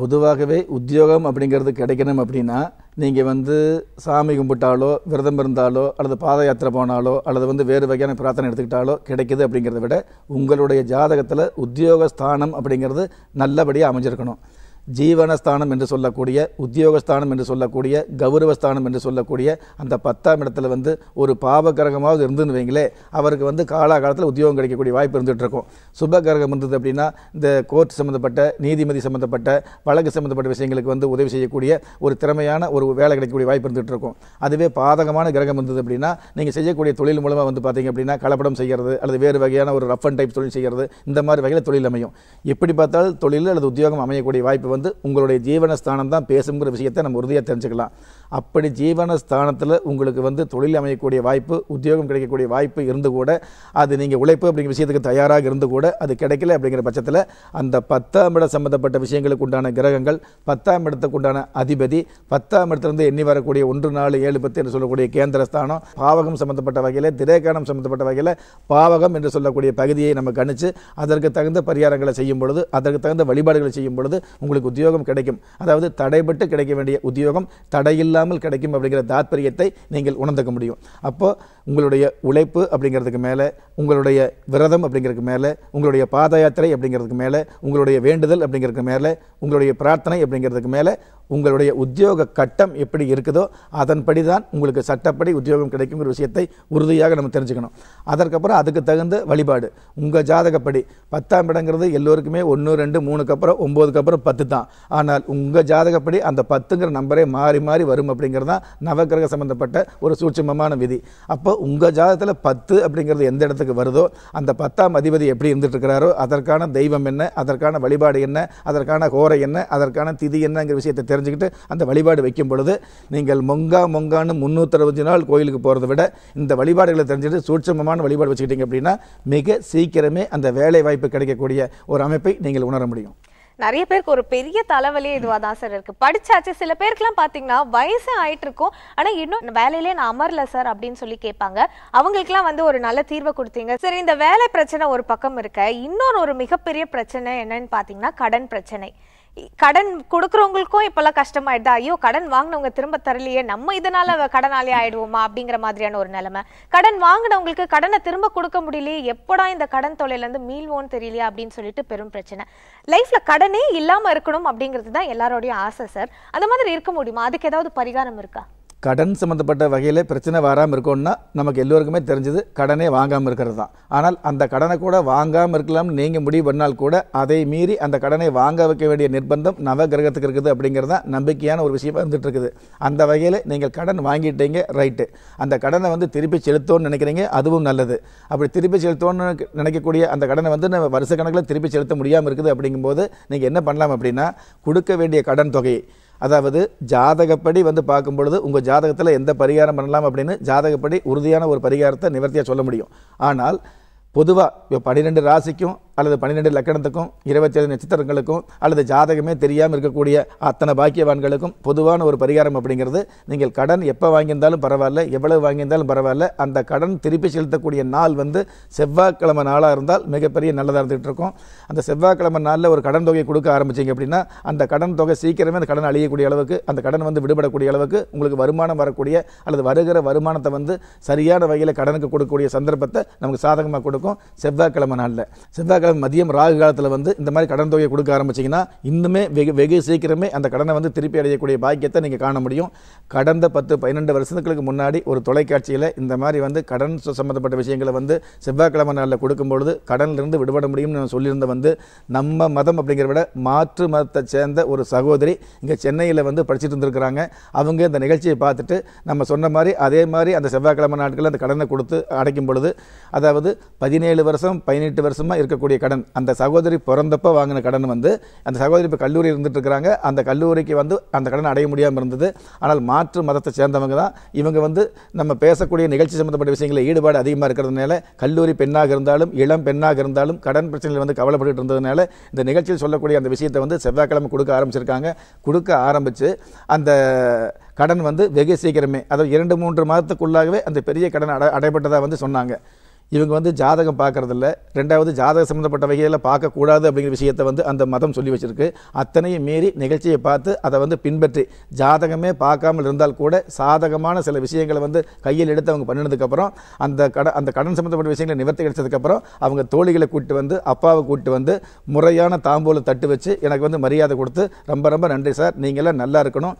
பொதுவாகவே உத்தியோகம் அப்படிங்கிறது கிடைக்கணும் அப்படின்னா நீங்கள் வந்து சாமி கும்பிட்டாலோ விரதம் இருந்தாலோ அல்லது பாத யாத்திரை போனாலோ அல்லது வந்து வேறு வகையான பிரார்த்தனை எடுத்துக்கிட்டாலோ கிடைக்குது அப்படிங்கிறத விட உங்களுடைய ஜாதகத்தில் உத்தியோக ஸ்தானம் அப்படிங்கிறது நல்லபடியாக அமைஞ்சிருக்கணும் ஜீவனஸ்தானம் என்று சொல்லக்கூடிய உத்தியோகஸ்தானம் என்று சொல்லக்கூடிய கௌரவஸ்தானம் என்று சொல்லக்கூடிய அந்த பத்தாம் இடத்துல வந்து ஒரு பாவ கிரகமாக இருந்துன்னு வைங்களே அவருக்கு வந்து காலாகாலத்தில் உத்தியோகம் கிடைக்கக்கூடிய வாய்ப்பு இருந்துகிட்டு இருக்கும் சுப கிரகம் இருந்தது அப்படின்னா இந்த கோர்ட் சம்மந்தப்பட்ட நீதிமதி சம்மந்தப்பட்ட வழக்கு சம்மந்தப்பட்ட விஷயங்களுக்கு வந்து உதவி செய்யக்கூடிய ஒரு திறமையான ஒரு வேலை கிடைக்கக்கூடிய வாய்ப்பு இருந்துகிட்டு இருக்கும் அதுவே பாதகமான கிரகம் இருந்தது அப்படின்னா நீங்கள் செய்யக்கூடிய தொழில் மூலமாக வந்து பார்த்தீங்க அப்படின்னா கலப்படம் செய்கிறது அல்லது வேறு வகையான ஒரு ரஃப் அண்ட் டைப் தொழில் செய்கிறது இந்த மாதிரி வகையில் தொழில் அமையும் எப்படி பார்த்தாலும் தொழில் அல்லது உத்தியோகம் அமையக்கூடிய வாய்ப்பு வந்து உங்களுடைய ஜீவனஸ்தானம் தான் பேசுங்கிற விஷயத்தை நம்ம உறுதியாக தெரிஞ்சுக்கலாம் அப்படி ஜீவன ஸ்தானத்தில் உங்களுக்கு வந்து தொழில் அமையக்கூடிய வாய்ப்பு உத்தியோகம் கிடைக்கக்கூடிய வாய்ப்பு இருந்து கூட அது நீங்கள் உழைப்பு அப்படிங்கிற விஷயத்துக்கு தயாராக இருந்து கூட அது கிடைக்கல அப்படிங்கிற பட்சத்தில் அந்த பத்தாம் இடம் சம்மந்தப்பட்ட விஷயங்களுக்கு உண்டான கிரகங்கள் பத்தாம் இடத்துக்கு உண்டான அதிபதி பத்தாம் இடத்துலேருந்து எண்ணி வரக்கூடிய ஒன்று நாலு ஏழு பத்து என்று சொல்லக்கூடிய கேந்திர ஸ்தானம் பாவகம் சம்மந்தப்பட்ட வகையில் திரைக்கானம் சம்மந்தப்பட்ட வகையில் பாவகம் என்று சொல்லக்கூடிய பகுதியை நம்ம கணிச்சு அதற்கு தகுந்த பரிகாரங்களை செய்யும் பொழுது அதற்கு தகுந்த வழிபாடுகளை செய்யும் பொழுது உங்களுக்கு உத்தியோகம் கிடைக்கும் அதாவது தடைபட்டு கிடைக்க வேண்டிய உத்தியோகம் தடையில்லை இல்லாமல் கிடைக்கும் அப்படிங்கிற தாத்பரியத்தை நீங்கள் உணர்ந்துக்க முடியும் அப்போ உங்களுடைய உழைப்பு அப்படிங்கிறதுக்கு மேலே உங்களுடைய விரதம் அப்படிங்கிறதுக்கு மேலே உங்களுடைய பாத யாத்திரை அப்படிங்கிறதுக்கு மேலே உங்களுடைய வேண்டுதல் அப்படிங்கிறதுக்கு மேலே உங்களுடைய பிரார்த்தனை அப்படிங்கிறதுக்கு மேலே உங்களுடைய உத்தியோக கட்டம் எப்படி இருக்குதோ அதன்படி தான் உங்களுக்கு சட்டப்படி உத்தியோகம் கிடைக்குங்கிற விஷயத்தை உறுதியாக நம்ம தெரிஞ்சுக்கணும் அதற்கப்புறம் அதுக்கு தகுந்த வழிபாடு உங்கள் ஜாதகப்படி பத்தாம் இடங்கிறது எல்லோருக்குமே ஒன்று ரெண்டு மூணுக்கு அப்புறம் ஒம்போதுக்கு அப்புறம் பத்து தான் ஆனால் உங்கள் ஜாதகப்படி அந்த பத்துங்கிற நம்பரே மாறி மாறி வரும் அப்படிங்கிறது தான் நவகிரக சம்மந்தப்பட்ட ஒரு சூட்சமமான விதி அப்போ உங்கள் ஜாதகத்தில் பத்து அப்படிங்கிறது எந்த இடத்துக்கு வருதோ அந்த பத்தாம் அதிபதி எப்படி இருந்துட்டுருக்கிறாரோ அதற்கான தெய்வம் என்ன அதற்கான வழிபாடு என்ன அதற்கான கோரை என்ன அதற்கான திதி என்னங்கிற விஷயத்தை தெரிஞ்சுக்கிட்டு அந்த வழிபாடு வைக்கும் பொழுது நீங்கள் மொங்கா மொங்கான்னு முந்நூற்றி நாள் கோயிலுக்கு போகிறத விட இந்த வழிபாடுகளை தெரிஞ்சுட்டு சூட்சமமான வழிபாடு வச்சுக்கிட்டீங்க அப்படின்னா மிக சீக்கிரமே அந்த வேலை வாய்ப்பு கிடைக்கக்கூடிய ஒரு அமைப்பை நீங்கள் உணர முடியும் நிறைய பேருக்கு ஒரு பெரிய தலைவலியே இதுவாக தான் சார் இருக்குது படித்தாச்சு சில பேருக்குலாம் பார்த்தீங்கன்னா வயசு ஆயிட்டு இருக்கும் ஆனால் இன்னும் வேலையிலே நான் அமரல சார் அப்படின்னு சொல்லி கேட்பாங்க அவங்களுக்குலாம் வந்து ஒரு நல்ல தீர்வை கொடுத்தீங்க சரி இந்த வேலை பிரச்சனை ஒரு பக்கம் இருக்க இன்னொரு ஒரு மிகப்பெரிய பிரச்சனை என்னன்னு பார்த்தீங்கன்னா கடன் பிரச்சனை கடன் கொடுக்குறவங்களுக்கும் இப்பெல்லாம் கஷ்டமாயிடுதா ஐயோ கடன் வாங்கினவங்க திரும்ப தரலையே நம்ம இதனால கடனாலே ஆயிடுவோமா அப்படிங்கிற மாதிரியான ஒரு நிலைமை கடன் வாங்கினவங்களுக்கு கடனை திரும்ப கொடுக்க முடியலையே எப்படா இந்த கடன் தொலைலேருந்து மீள்வோன்னு தெரியலையா அப்படின்னு சொல்லிட்டு பெரும் பிரச்சனை லைஃப்ல கடனே இல்லாம இருக்கணும் அப்படிங்கிறது தான் எல்லாரோடையும் ஆசை சார் அந்த மாதிரி இருக்க முடியுமா அதுக்கு ஏதாவது பரிகாரம் இருக்கா கடன் சம்மந்தப்பட்ட வகையில் பிரச்சனை வராமல் இருக்கணும்னா நமக்கு எல்லோருக்குமே தெரிஞ்சது கடனே வாங்காமல் இருக்கிறது தான் ஆனால் அந்த கடனை கூட வாங்காமல் இருக்கலாம்னு நீங்கள் முடிவு பண்ணால் கூட அதை மீறி அந்த கடனை வாங்க வைக்க வேண்டிய நிர்பந்தம் நவ கிரகத்துக்கு இருக்குது அப்படிங்கிறது தான் நம்பிக்கையான ஒரு விஷயமாக இருந்துகிட்டு இருக்குது அந்த வகையில் நீங்கள் கடன் வாங்கிட்டீங்க ரைட்டு அந்த கடனை வந்து திருப்பி செலுத்தோன்னு நினைக்கிறீங்க அதுவும் நல்லது அப்படி திருப்பி செலுத்தோன்னு நினைக்கக்கூடிய அந்த கடனை வந்து நம்ம வருஷ கணக்கில் திருப்பி செலுத்த முடியாமல் இருக்குது அப்படிங்கும்போது நீங்கள் என்ன பண்ணலாம் அப்படின்னா கொடுக்க வேண்டிய கடன் தொகையை அதாவது ஜாதகப்படி வந்து பார்க்கும் பொழுது உங்கள் ஜாதகத்தில் எந்த பரிகாரம் பண்ணலாம் அப்படின்னு ஜாதகப்படி உறுதியான ஒரு பரிகாரத்தை நிவர்த்தியாக சொல்ல முடியும் ஆனால் பொதுவாக இப்போ பன்னிரெண்டு ராசிக்கும் அல்லது பன்னிரெண்டு லக்கணத்துக்கும் இருபத்தேழு நட்சத்திரங்களுக்கும் அல்லது ஜாதகமே தெரியாமல் இருக்கக்கூடிய அத்தனை பாக்கியவான்களுக்கும் பொதுவான ஒரு பரிகாரம் அப்படிங்கிறது நீங்கள் கடன் எப்போ வாங்கியிருந்தாலும் பரவாயில்ல எவ்வளவு வாங்கியிருந்தாலும் பரவாயில்ல அந்த கடன் திருப்பி செலுத்தக்கூடிய நாள் வந்து செவ்வாய்க்கிழமை நாளாக இருந்தால் மிகப்பெரிய நல்லதாக இருந்துகிட்டு இருக்கும் அந்த செவ்வாய்க்கிழமை நாளில் ஒரு கடன் தொகையை கொடுக்க ஆரம்பிச்சிங்க அப்படின்னா அந்த கடன் தொகை சீக்கிரமே அந்த கடன் அழியக்கூடிய அளவுக்கு அந்த கடன் வந்து விடுபடக்கூடிய அளவுக்கு உங்களுக்கு வருமானம் வரக்கூடிய அல்லது வருகிற வருமானத்தை வந்து சரியான வகையில் கடனுக்கு கொடுக்கக்கூடிய சந்தர்ப்பத்தை நமக்கு சாதகமாக கொடுக்கும் இருக்கும் செவ்வாய்க்கிழமை நாளில் செவ்வாய்க்கிழமை மதியம் ராகு காலத்தில் வந்து இந்த மாதிரி கடன் தொகையை கொடுக்க ஆரம்பிச்சிங்கன்னா இன்னுமே வெகு வெகு சீக்கிரமே அந்த கடனை வந்து திருப்பி அடையக்கூடிய பாக்கியத்தை நீங்கள் காண முடியும் கடந்த பத்து பன்னெண்டு வருஷத்துக்கு முன்னாடி ஒரு தொலைக்காட்சியில் இந்த மாதிரி வந்து கடன் சம்மந்தப்பட்ட விஷயங்களை வந்து செவ்வாய்க்கிழமை நாளில் கொடுக்கும்பொழுது கடனிலிருந்து விடுபட முடியும்னு நான் சொல்லியிருந்த வந்து நம்ம மதம் அப்படிங்கிற விட மாற்று மதத்தை சேர்ந்த ஒரு சகோதரி இங்கே சென்னையில் வந்து படிச்சுட்டு இருந்திருக்கிறாங்க அவங்க இந்த நிகழ்ச்சியை பார்த்துட்டு நம்ம சொன்ன மாதிரி அதே மாதிரி அந்த செவ்வாய்க்கிழமை நாட்களில் அந்த கடனை கொடுத்து அடைக்கும் பொழுது அதாவது பதினேழு வருஷம் பதினெட்டு வருஷமாக இருக்கக்கூடிய கடன் அந்த சகோதரி பிறந்தப்போ வாங்கின கடன் வந்து அந்த சகோதரி இப்போ கல்லூரி இருந்துட்டு இருக்கிறாங்க அந்த கல்லூரிக்கு வந்து அந்த கடன் அடைய முடியாமல் இருந்தது ஆனால் மாற்று மதத்தை சேர்ந்தவங்க தான் இவங்க வந்து நம்ம பேசக்கூடிய நிகழ்ச்சி சம்மந்தப்பட்ட விஷயங்களில் ஈடுபாடு அதிகமாக இருக்கிறதுனால கல்லூரி பெண்ணாக இருந்தாலும் இளம் பெண்ணாக இருந்தாலும் கடன் பிரச்சனையில் வந்து கவலைப்பட்டு இருந்ததுனால இந்த நிகழ்ச்சியில் சொல்லக்கூடிய அந்த விஷயத்தை வந்து செவ்வாய்க்கிழமை கொடுக்க ஆரம்பிச்சிருக்காங்க கொடுக்க ஆரம்பித்து அந்த கடன் வந்து வெகு சீக்கிரமே அதாவது இரண்டு மூன்று மாதத்துக்குள்ளாகவே அந்த பெரிய கடன் அடை அடைபட்டதாக வந்து சொன்னாங்க இவங்க வந்து ஜாதகம் பார்க்கறதில்ல ரெண்டாவது ஜாதக சம்மந்தப்பட்ட வகையில் பார்க்கக்கூடாது அப்படிங்கிற விஷயத்தை வந்து அந்த மதம் சொல்லி வச்சுருக்கு அத்தனையும் மீறி நிகழ்ச்சியை பார்த்து அதை வந்து பின்பற்றி ஜாதகமே பார்க்காமல் இருந்தால் கூட சாதகமான சில விஷயங்களை வந்து கையில் எடுத்து அவங்க பண்ணினதுக்கப்புறம் அந்த கடன் அந்த கடன் சம்மந்தப்பட்ட விஷயங்களை நிவர்த்தி கிடைச்சதுக்கப்புறம் அவங்க தோழிகளை கூப்பிட்டு வந்து அப்பாவை கூப்பிட்டு வந்து முறையான தாம்பூலை தட்டு வச்சு எனக்கு வந்து மரியாதை கொடுத்து ரொம்ப ரொம்ப நன்றி சார் நீங்களாம் நல்லா இருக்கணும்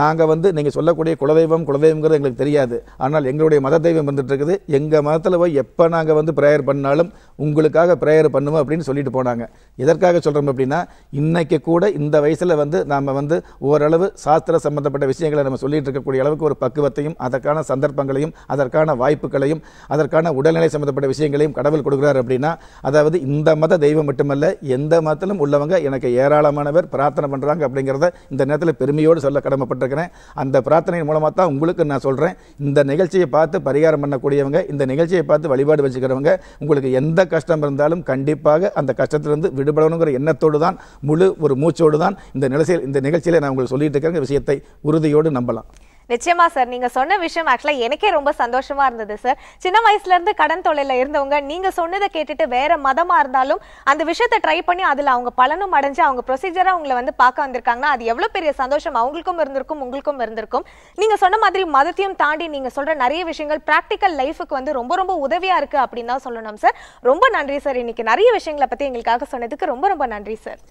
நாங்கள் வந்து நீங்கள் சொல்லக்கூடிய குலதெய்வம் குலதெய்வங்கிறது எங்களுக்கு தெரியாது ஆனால் எங்களுடைய மத தெய்வம் இருக்குது எங்கள் மதத்தில் போய் எப்போ நாங்கள் வந்து ப்ரேயர் பண்ணாலும் உங்களுக்காக ப்ரேயர் பண்ணுவோம் அப்படின்னு சொல்லிட்டு போனாங்க எதற்காக சொல்கிறோம் அப்படின்னா இன்றைக்கி கூட இந்த வயசில் வந்து நாம் வந்து ஓரளவு சாஸ்திர சம்மந்தப்பட்ட விஷயங்களை நம்ம சொல்லிட்டு இருக்கக்கூடிய அளவுக்கு ஒரு பக்குவத்தையும் அதற்கான சந்தர்ப்பங்களையும் அதற்கான வாய்ப்புகளையும் அதற்கான உடல்நிலை சம்மந்தப்பட்ட விஷயங்களையும் கடவுள் கொடுக்குறாரு அப்படின்னா அதாவது இந்த மத தெய்வம் மட்டுமல்ல எந்த மதத்திலும் உள்ளவங்க எனக்கு ஏராளமானவர் பிரார்த்தனை பண்ணுறாங்க அப்படிங்கிறத இந்த நேரத்தில் பெருமையோடு சொல்ல கடமைப்பட்டு கேள்விப்பட்டிருக்கிறேன் அந்த பிரார்த்தனை மூலமாக தான் உங்களுக்கு நான் சொல்கிறேன் இந்த நிகழ்ச்சியை பார்த்து பரிகாரம் பண்ணக்கூடியவங்க இந்த நிகழ்ச்சியை பார்த்து வழிபாடு வச்சுக்கிறவங்க உங்களுக்கு எந்த கஷ்டம் இருந்தாலும் கண்டிப்பாக அந்த கஷ்டத்திலிருந்து விடுபடணுங்கிற எண்ணத்தோடு தான் முழு ஒரு மூச்சோடு தான் இந்த நிகழ்ச்சியில் இந்த நிகழ்ச்சியில் நான் உங்களுக்கு சொல்லிட்டு இருக்கிற விஷயத்தை உறுதியோடு நம்பலாம் நிச்சயமா சார் நீங்க சொன்ன விஷயம் ஆக்சுவலா எனக்கே ரொம்ப சந்தோஷமா இருந்தது சார் சின்ன வயசுல இருந்து கடன் தொழில இருந்தவங்க நீங்க சொன்னதை கேட்டுட்டு வேற மதமா இருந்தாலும் அந்த விஷயத்தை ட்ரை பண்ணி அதுல அவங்க பலனும் அடைஞ்சு அவங்க ப்ரொசீஜரா உங்களை வந்து பார்க்க வந்திருக்காங்கன்னா அது எவ்வளவு பெரிய சந்தோஷம் அவங்களுக்கும் இருந்திருக்கும் உங்களுக்கும் இருந்திருக்கும் நீங்க சொன்ன மாதிரி மதத்தையும் தாண்டி நீங்க சொல்ற நிறைய விஷயங்கள் பிராக்டிக்கல் லைஃபுக்கு வந்து ரொம்ப ரொம்ப உதவியா இருக்கு அப்படின்னு தான் சொல்லணும் சார் ரொம்ப நன்றி சார் இன்னைக்கு நிறைய விஷயங்களை பத்தி எங்களுக்காக சொன்னதுக்கு ரொம்ப ரொம்ப நன்றி சார்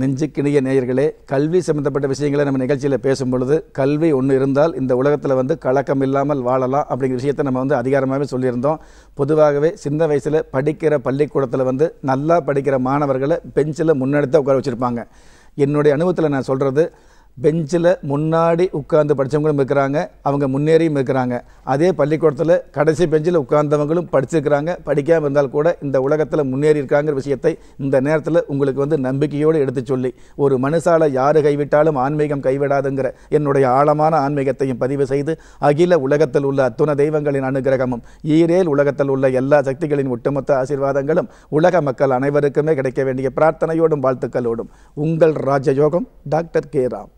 நெஞ்சுக்கிணிய நேயர்களே கல்வி சம்மந்தப்பட்ட விஷயங்களை நம்ம நிகழ்ச்சியில் பேசும் பொழுது கல்வி ஒன்று இருந்தால் இந்த உலகத்தில் வந்து கலக்கம் இல்லாமல் வாழலாம் அப்படிங்கிற விஷயத்தை நம்ம வந்து அதிகாரமாகவே சொல்லியிருந்தோம் பொதுவாகவே சின்ன வயசில் படிக்கிற பள்ளிக்கூடத்தில் வந்து நல்லா படிக்கிற மாணவர்களை பெஞ்சில் முன்னெடுத்து உட்கார வச்சுருப்பாங்க என்னுடைய அனுபவத்தில் நான் சொல்கிறது பெஞ்சில் முன்னாடி உட்கார்ந்து படித்தவங்களும் இருக்கிறாங்க அவங்க முன்னேறியும் இருக்கிறாங்க அதே பள்ளிக்கூடத்தில் கடைசி பெஞ்சில் உட்கார்ந்தவங்களும் படிச்சிருக்கிறாங்க படிக்காமல் இருந்தால் கூட இந்த உலகத்தில் முன்னேறி இருக்காங்கிற விஷயத்தை இந்த நேரத்தில் உங்களுக்கு வந்து நம்பிக்கையோடு எடுத்து சொல்லி ஒரு மனுஷால யார் கைவிட்டாலும் ஆன்மீகம் கைவிடாதுங்கிற என்னுடைய ஆழமான ஆன்மீகத்தையும் பதிவு செய்து அகில உலகத்தில் உள்ள அத்துண தெய்வங்களின் அனுகிரகமும் ஈரேல் உலகத்தில் உள்ள எல்லா சக்திகளின் ஒட்டுமொத்த ஆசீர்வாதங்களும் உலக மக்கள் அனைவருக்குமே கிடைக்க வேண்டிய பிரார்த்தனையோடும் வாழ்த்துக்களோடும் உங்கள் ராஜயோகம் டாக்டர் கே ராம்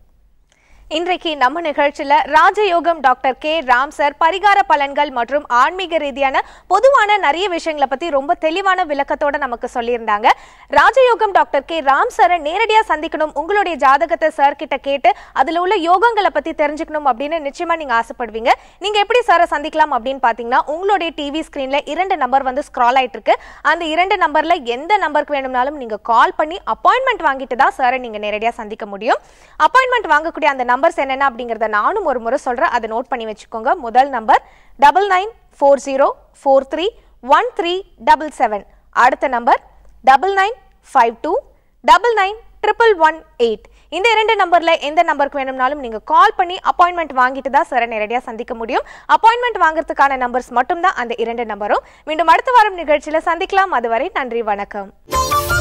இன்றைக்கு நம்ம நிகழ்ச்சியில் ராஜயோகம் டாக்டர் கே ராம் சார் பரிகார பலன்கள் மற்றும் ஆன்மீக ரீதியான பொதுவான நிறைய விஷயங்களை பற்றி ரொம்ப தெளிவான விளக்கத்தோட நமக்கு சொல்லியிருந்தாங்க ராஜயோகம் டாக்டர் கே ராம் சாரை நேரடியாக சந்திக்கணும் உங்களுடைய ஜாதகத்தை சார் கிட்ட கேட்டு அதில் உள்ள யோகங்களை பற்றி தெரிஞ்சுக்கணும் அப்படின்னு நிச்சயமாக நீங்கள் ஆசைப்படுவீங்க நீங்கள் எப்படி சாரை சந்திக்கலாம் அப்படின்னு பார்த்தீங்கன்னா உங்களுடைய டிவி ஸ்க்ரீனில் இரண்டு நம்பர் வந்து ஸ்க்ரால் ஆகிட்டு இருக்கு அந்த இரண்டு நம்பரில் எந்த நம்பருக்கு வேணும்னாலும் நீங்கள் கால் பண்ணி அப்பாயின்மெண்ட் வாங்கிட்டு தான் சாரை நீங்கள் நேரடியாக சந்திக்க முடியும் அப்பாயின்மெண்ட் வாங்கக்கூடிய அந்த நம்பர்ஸ் என்னென்ன அப்படிங்கிறத நானும் ஒரு முறை சொல்கிறேன் அதை நோட் பண்ணி வச்சுக்கோங்க முதல் number double nine four zero four three one three double seven அடுத்த number double nine five two double nine triple one eight இந்த இரண்டு நம்பரில் எந்த நம்பருக்கு வேணும்னாலும் நீங்கள் கால் பண்ணி அப்பாயின்மெண்ட் வாங்கிட்டு தான் சார் நேரடியாக சந்திக்க முடியும் அப்பாயின்மெண்ட் வாங்குறதுக்கான நம்பர்ஸ் மட்டும்தான் அந்த இரண்டு நம்பரும் மீண்டும் அடுத்த வாரம் நிகழ்ச்சியில் சந்திக்கலாம் அதுவரை நன்றி வணக்கம்